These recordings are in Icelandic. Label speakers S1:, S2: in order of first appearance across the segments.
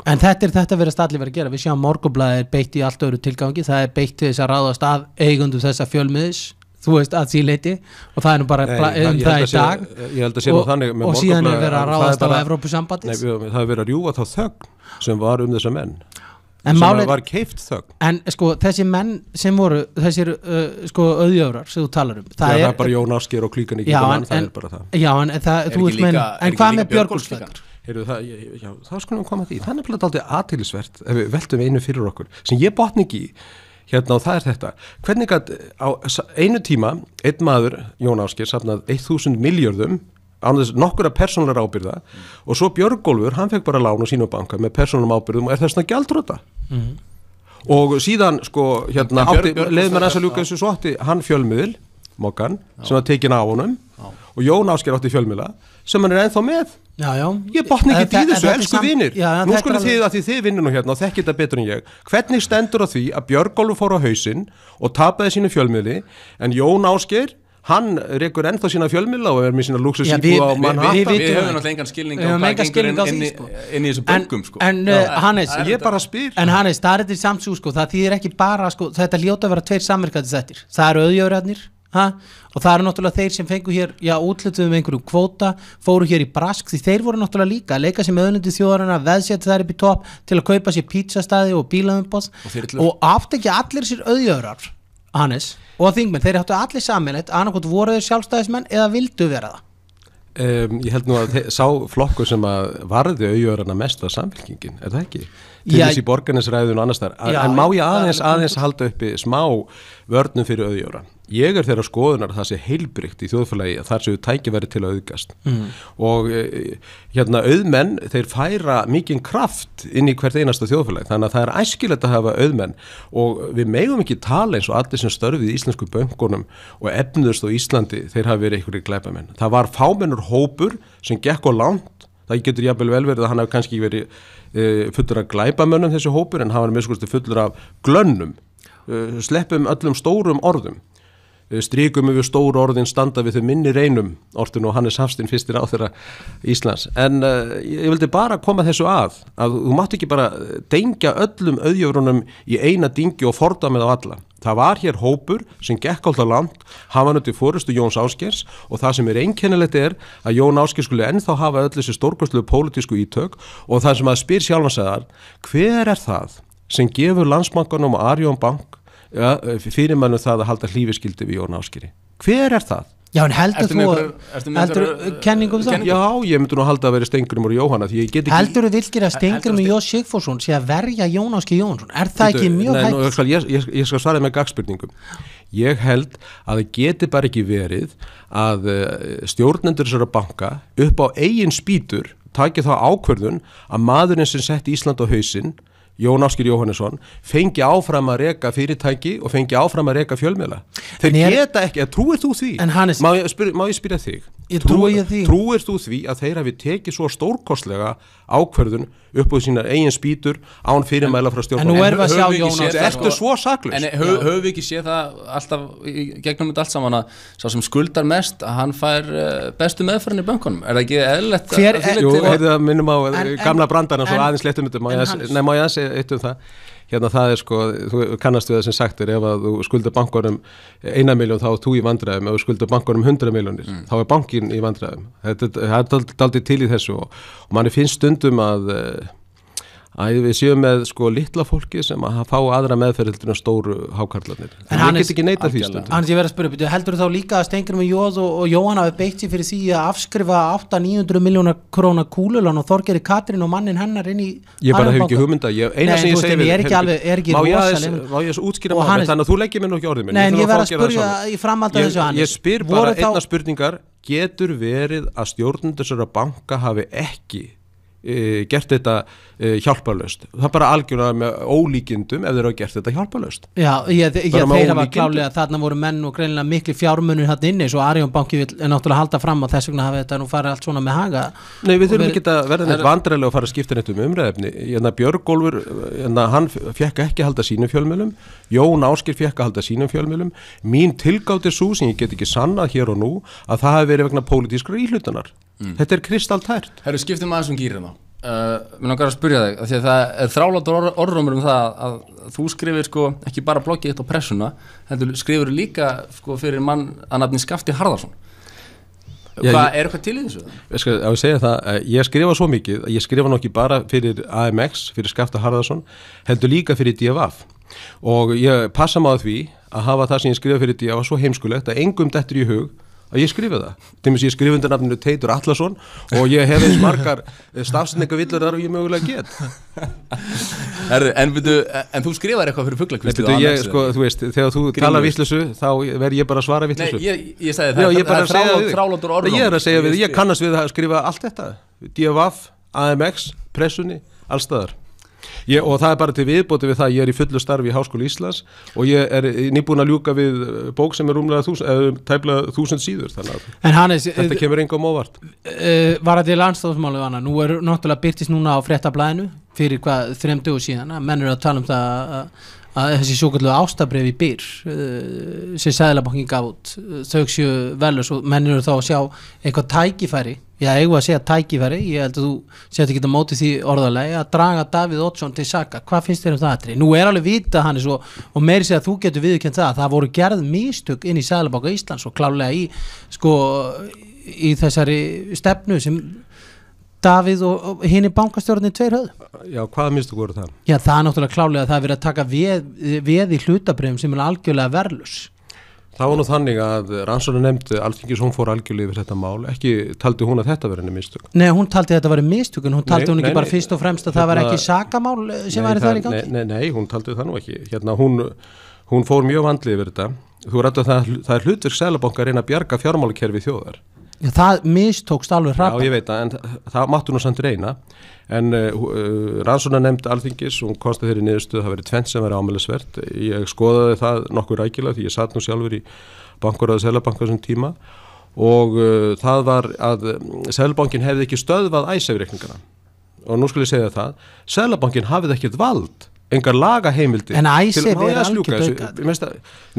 S1: Sko. En þetta er þetta verið allir verið að gera, við sjáum morgublaðir beitt í allt öru tilgangi, það er beitt til þess að ráðast að eigundum þessa fjölmiðis, þú veist að því leiti og það er nú bara Nei, um það í dag sé, ég held að sé nú þannig og síðan er verið að ráðast á Evrópusambandis
S2: Nei, það er verið að rjúa þá þögn sem var um þessa menn en sem máli, var keift þögn
S1: En sko þessi menn sem voru, þessir uh, sko auðjöfrar sem þú talar um Það, já, er, það er bara
S2: Jón Ásker og klíkan í kíkamann, það er bara það
S1: Já en það, þú veist menn, en hvað með Björgulsfjöldar?
S2: Heyrðu, það, já, já, það skulum koma því það er nefnilega aldrei aðtýrlisvert ef við veltum einu fyrir okkur sem ég botn ekki í hérna og það er þetta hvernig að á einu tíma einn maður, Jón Áskir, safnað 1000 miljörðum ánvegs nokkura persónlar ábyrða mm. og svo Björgólfur, hann fekk bara lána sín á banka með persónum ábyrðum og er þess að gældrota mm. og síðan sko hérna, leðmenn að þess að ljúka þessu svo átti hann fjölmiðil, Mokkan, sem var tekin á honum og Jón Ásker átti fjölmjöla
S1: sem hann er ennþá með já, já. ég botni ekki í þessu, elsku vinnir nú skulum þið
S2: að því þið vinnir nú hérna og þekkir þetta betur en ég hvernig stendur á því að Björgólf fór á hausinn og tapaði sínu fjölmjöli en Jón Ásker hann reykur ennþá sína fjölmjöla og er með sína luxusíbúa og mann hatt við höfum náttúrulega engan skilning á hvað gengur sko. inn í þessu böngum en sko. uh, Hannes, ég bara spyr
S1: en Hannes, það er þetta samt svo, sko. það þýðir ekki bara þetta ljóta að vera tveir samverkandi Ha? og það eru náttúrulega þeir sem fengu hér já, útlutuðu með einhverju kvóta fóru hér í brask því þeir voru náttúrulega líka að leika sér með öðnandi þjóðarinn að veðsétta þær upp í topp til að kaupa sér pítsastæði og bílaðumbóð og, og aftekja allir sér auðjöðrar Hannes og þingmenn, þeir hættu allir saminleitt annarkot voru þeir sjálfstæðismenn eða vildu vera það
S2: Um, ég held nú að sá flokkur sem að varði auðjörana mest var samfélkingin, er það ekki? Til já, þessi borgarnesræðun og annars þar, en má ég aðeins aðeins halda uppi smá vörnum fyrir auðjóra. Ég er þeirra skoðunar að það sé heilbrygt í þjóðfélagi að þar séu tækifæri til að auðgast mm. og eh, hérna auðmenn þeir færa mikinn kraft inn í hvert einasta þjóðfélagi þannig að það er æskilegt að hafa auðmenn og við megum ekki tala eins og allir sem störfið í íslensku böngunum og efnust á Íslandi þeir hafi verið einhverju gleipamenn. Það var fámennur hópur sem gekk á langt, það getur jafnvel vel verið að hann hafi kannski verið eh, fullur af gleipamennum þessi hópur en hann var með Eh, sleppum öllum stórum orðum eh, strykum yfir stóru orðin standa við þau minni reynum orðin og Hannes Hafstinn fyrstir á þeirra Íslands en uh, ég vildi bara koma þessu að að þú mátt ekki bara dengja öllum auðjörunum í eina dingi og forda með á alla það var hér hópur sem gekk alltaf langt hafa nötti fórustu Jóns Áskers og það sem er einkennilegt er að Jón Áskers skulle ennþá hafa öll þessi stórkvæmslu pólitísku ítök og það sem að spyr sjálfansaðar hver er það sem gefur landsmangunum og Arjón Bank ja, fyrir mannum það að halda hlýfiskildi við Jón Áskeri. Hver er það?
S1: Já, en heldur þú heldur þú
S2: kenningum það? Já, ég myndi nú halda að vera Stengrimur og Jóhanna Heldur
S1: þú vilkir að Stengrimur Jós Sigfússon sé að verja Jónáski Jónsson? Er það ekki mjög hægt?
S2: Ég, ég, ég skal svara með gagspurningum Ég held að það geti bara ekki verið að eh, stjórnendur sér að banka upp á eigin spýtur takið þá ákverðun að maðurinn sem sett Ísland á hausinn Jón Áskir Jóhannesson fengi áfram að reyka fyrirtæki og fengi áfram að reyka fjölmjöla þeir ég... geta ekki, trúir þú því? Hannes... Má, ég spyr, má ég spyrja þig Trúi, trúist þú því að þeir hafi tekið svo stórkostlega ákverðun upp á sína eigin spýtur án fyrirmæla frá stjórnum en nú er við að sjá Jónas ertu svo saklust en höfum við ekki séð það alltaf gegnum þetta allt saman að sá sem skuldar mest að hann fær eh, bestu meðfærin í bankunum er það ekki eðlert að, að, að, að minnum á eh, gamla brandarna svo aðeins letum þetta má ég aðeins eitt um það hérna það er sko, þú kannast við það sem sagt er ef að þú skuldur bankarum eina miljón þá er þú í vandræðum, ef þú skuldur bankarum hundra miljónir, mm. þá er bankin í vandræðum þetta er aldrei til í þessu og, og manni finnst stundum að eh, að við séum með sko litla fólki sem að fá aðra meðferðildinu stóru hákarlarnir. En hann get ekki neita því stundum.
S1: Hannes, ég verði að spyrja, heldur þú þá líka að Stengurum og Jóð og, og Jóhann hafi beitt sér fyrir því að afskrifa 8-900 miljónar króna kúlulan og þorgeri Katrin og mannin hennar inn í... Ég bara hef ekki hugmynda, eina sem ég segi... Nei, ég er ekki alveg, er ekki rosalega...
S2: Má ég þess útskýra maður, þannig að þú leggir mér nú ekki orðið minn. Nei, ég verði að spyrja e, gert þetta e, hjálparlaust það er bara algjörlega með ólíkindum ef þeir eru að gert þetta hjálparlaust
S1: Já, ég, ég þeirra var klálega að þarna voru menn og greinilega miklu fjármunur hann inni svo Arjónbanki vil náttúrulega halda fram og þess vegna hafa þetta nú farið allt svona með haga Nei, við þurfum ekki að verða neitt
S2: vandræðilega og fara að skipta neitt um umræðefni Jæna hérna, Björgólfur, jæna, hérna, hann fekk ekki að halda sínum fjölmjölum Jón Áskir fekk að halda sínum fjölmjölum Mín tilgátt er svo sem ég get ekki sannað hér og nú að það hafi verið vegna pólitískra íhlutanar Mm. Þetta er kristaltært. Herru, skiptum aðeins um gýrið þá. Uh, mér langar að spyrja þig, að því að það er þrálátur orð, orðrumur um það að, að þú skrifir sko ekki bara bloggið eitt á pressuna, heldur skrifur líka sko fyrir mann að nafni Skafti Harðarsson. Já, Hvað, er eitthvað til í þessu? Ég, skal, ég segja það, ég skrifa svo mikið, ég skrifa nokkið bara fyrir AMX, fyrir Skafti Harðarsson, heldur líka fyrir DFF og ég passa maður því að hafa það sem ég skrifa fyrir DFF svo heimskulegt að engum dettur í hug að ég skrifa það. Týmis ég skrif undir nafninu Teitur Allarsson og ég hef eins margar eh, stafsningavillur þar og ég mögulega get. Herru, en, en þú skrifar eitthvað fyrir fugglakvistu? Sko, þú veist, þegar þú Grímur. tala vittlösu þá verð ég bara að svara vittlösu. Nei, ég, ég sagði það. Já, ég bara það er þrálandur orðum. Ég er að segja við, ég kannast við að skrifa allt þetta. DFF, AMX, pressunni, allstaðar. Ég, og það er bara til viðbóti við það ég er í fullu starfi í Háskóli Íslands og ég er nýbúin að ljúka við eh, bók sem er umlega eh, þúsund síður þannig að Hannes, þetta eh, kemur engum
S1: óvart uh, Var þetta í landstofsmálu Anna? Nú er náttúrulega byrtist núna á frettablaðinu fyrir hvað þrem dögu síðan menn eru að tala um það að, að þessi sjókullu ástabref í byr uh, sem Sæðilabankin gaf út þau séu vel og menn eru þá að sjá eitthvað tækifæri Já, eigum að segja tækifæri, ég held að þú setja ekki að móti því orðalegi að draga Davíð Ótsson til saka, hvað finnst þér um það aðri? Nú er alveg vita hann og, og meiri segja að þú getur viðkjönd það að það voru gerð místök inn í Sæðalabáka Íslands og klálega í, sko, í þessari stefnu sem Davíð og, og hinn í bankastjórnir tveir höfðu.
S2: Já, hvaða místök voru það?
S1: Já, það er náttúrulega klálega að það er verið að taka veð, veð í hlutabrefum sem er algjörlega verlus
S2: Það var nú þannig að Ranssoni nefndi alltingis, hún fór algjörlega yfir þetta mál, ekki taldi hún að þetta verið mistök?
S1: Nei, hún taldi þetta verið mistök, en hún taldi nei, hún ekki nei, bara fyrst og fremst að hérna, það var ekki sakamál eh, sem var það í gangi?
S2: Nei, nei, hún taldi það nú ekki, hérna hún, hún fór mjög vandlið yfir þetta, þú rættu að það, það er hlutverk selabankar einn að bjarga fjármálakerfi þjóðar.
S1: Já, það mistókst alveg hrappar.
S2: Já, ég veit að, en það, það máttu nú samt reyna, en eh, uh, eh, Ranssona nefnd alþingis, hún konstið þeirri niðurstuð, það verið tvent sem verið ámælisvert, ég skoðaði það nokkuð rækila því ég satt nú sjálfur í bankuráðu selabanka þessum tíma og uh, það var að selabankin hefði ekki stöðvað æsefreikningana og nú skulle ég segja það, selabankin hafið ekkert vald engar lagaheimildi en æsef er algjörðu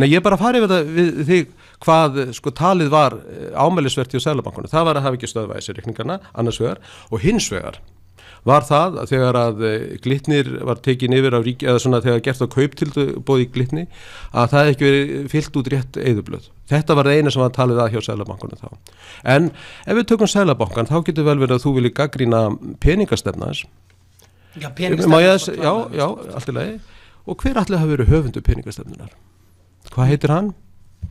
S2: Nei, ég bara farið við, við þig hvað eh, sko talið var eh, ámælisvert í Sælabankunum. Það var að hafa ekki stöðvæði sér ykningarna, annars vegar, og hins vegar var það að þegar að eh, glitnir var tekin yfir á ríki, eða svona þegar gert á kauptilbóð í glitni, að það ekki verið fyllt út rétt eðublöð. Þetta var það eina sem var talið að hjá Sælabankunum þá. En ef við tökum Sælabankan, þá getur vel verið að þú viljið gaggrína peningastefnaðis.
S1: Já, peningastefnaðis.
S2: Já, um já, allt í lagi. Og hver allir hafi verið höfundu peningastefnunar? Hvað heitir hann?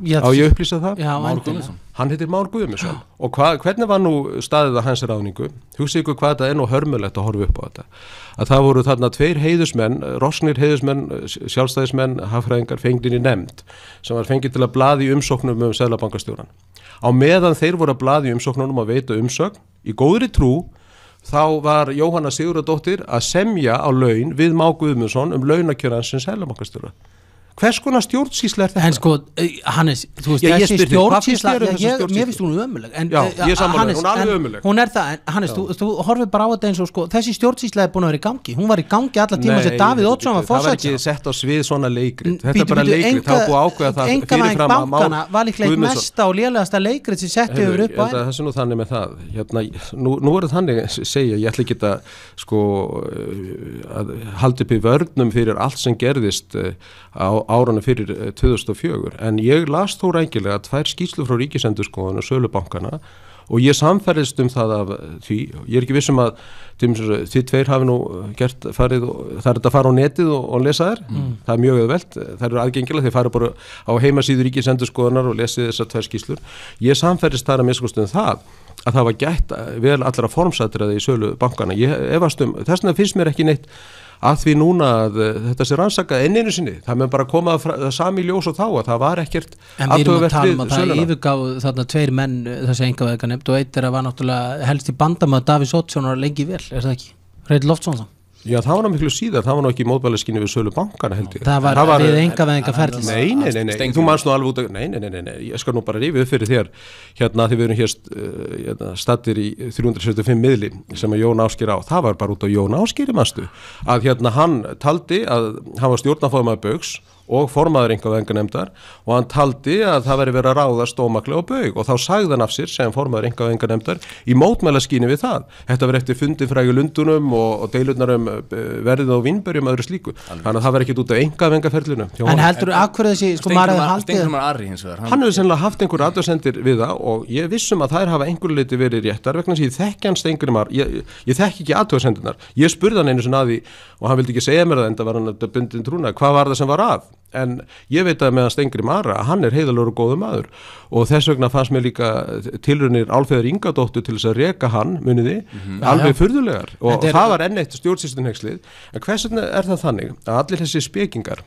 S2: Já, á ég upplýsa það? Já, Már Guðmundsson. Hann heitir Már Guðmundsson og hva, hvernig var nú staðið að hans ráningu? Hugsið ykkur hvað þetta er nú hörmulegt að horfa upp á þetta. Að það voru þarna tveir heiðusmenn, rosnir heiðusmenn, sjálfstæðismenn, hafraðingar, fenginni nefnd sem var fengið til að blaði umsóknum um Sælabankastjóran. Á meðan þeir voru að blaði umsóknunum að veita umsögn, í góðri trú, þá var Jóhanna Sigurðardóttir að semja á laun við Má Guðmundsson um launakjörðansins Sælabankastjóran hvers konar stjórnsísla er þetta? En
S1: sko, eh, Hannes, þú veist, þessi um stjórnsísla mér finnst hún ömuleg en, Já, eh, ég sammála, hún er alveg ömuleg Hún er það, en Hannes, þú, þú horfið bara á þetta eins og sko, þessi stjórnsísla er búin að vera í gangi hún var í gangi alla tíma sem Davíð Ótsson var fórsætt Það var
S2: ekki sett á svið svona leikrit Þetta er bara leikrit, það er búin að ákveða það Engavæðing bankana var líklega mest
S1: á lélægasta leikrit sem setti yfir upp á
S2: enn hérna, Nú er það áranu fyrir 2004 eh, en ég las þó rængilega tvær skýslu frá ríkisendurskóðan og sölubankana og ég samferðist um það af því, ég er ekki vissum að eh, því tveir hafi nú eh, gert farið, það er þetta að fara á netið og, og lesa þær mm. það er mjög öðvelt, það eru aðgengilega þeir fara bara á heimasýður ríkisendurskóðanar og lesi þessar tvær skýslur ég samferðist þar að miskostum það að það var gætt vel allra formsættraði í sölubankana, ég efast um þess vegna finnst mér ekki neitt að því núna að eh, þetta sé rannsakað enninu sinni, það með bara koma það sami ljós og þá að það var ekkert En við erum að tala um að það
S1: yfirgáð þarna tveir menn eh, þessi engaveðika nefnd og eitt er að var náttúrulega helst í bandamöð Davís Ótsson og lengi vel, er það ekki? Reit Loftsson þá?
S2: Já, það var náttúrulega miklu síðan, það var náttúrulega ekki mótbæðarskinni við sölu bankana heldur. Það var, það var við enga við enga ferðis. Nei, nei, nei, nei, þú mannst nú alveg út að, nei, nei, nei, nei, ég skal nú bara rífið upp fyrir þér, hérna þegar við erum hér eh, hérna, stattir í 375 miðli sem að Jón Áskir á, það var bara út á Jón Áskir, mannstu, að hérna hann taldi að hann var stjórnafáðum að bögs og formaður yngavenganemndar og hann taldi að það veri verið að ráða stómaklega og baug og þá sagði hann af sér sem formaður yngavenganemndar í mótmæla skýni við það. Þetta verið eftir fundi frægu lundunum og, og deilurnarum eh, verðið á vinnbörjum aðra slíku. Þannig að það verið ekkit út af yngavengaferlinu. En heldur þú
S1: akkur þessi sko marðið haldið? Hann hefur
S2: sennilega haft einhver aðdóðsendir við það og ég vissum að þær hafa einhver leiti verið réttar vegna sem ég þekki hans einhverjumar, ég, ég þekki ekki aðdóðsendinar ég spurði hann einu sem aði og hann vildi ekki segja mér það en það var hann að bundin trúna hvað var það sem var af en ég veit að meðan Stengri Mara hann er heiðalur og góðu maður og þess vegna fannst mér líka tilrunir Alfeður Ingadóttur til þess að reka hann muniði, mm -hmm. alveg fyrðulegar og er... það var enn eitt stjórnsýstunhegslið en hvers vegna er það þannig að allir þessi spekingar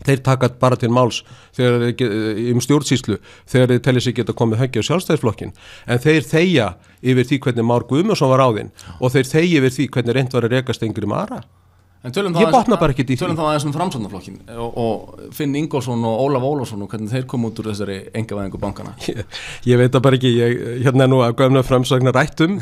S2: þeir takat bara til máls um stjórnsýslu þegar þeir telli sig geta komið höggja á sjálfstæðisflokkin en þeir þeia yfir því hvernig Már Guðmjónsson var á þinn og þeir þeia yfir því hvernig reynd var að rekast einhverjum aðra En tölum það aðeins um framsóknarflokkin eh, og, og Finn Ingolson og Ólaf Ólafsson og hvernig þeir kom út úr þessari engavæðingu bankana. Ég, ég veit það bara ekki, ég, hérna er nú að göfna framsóknar rættum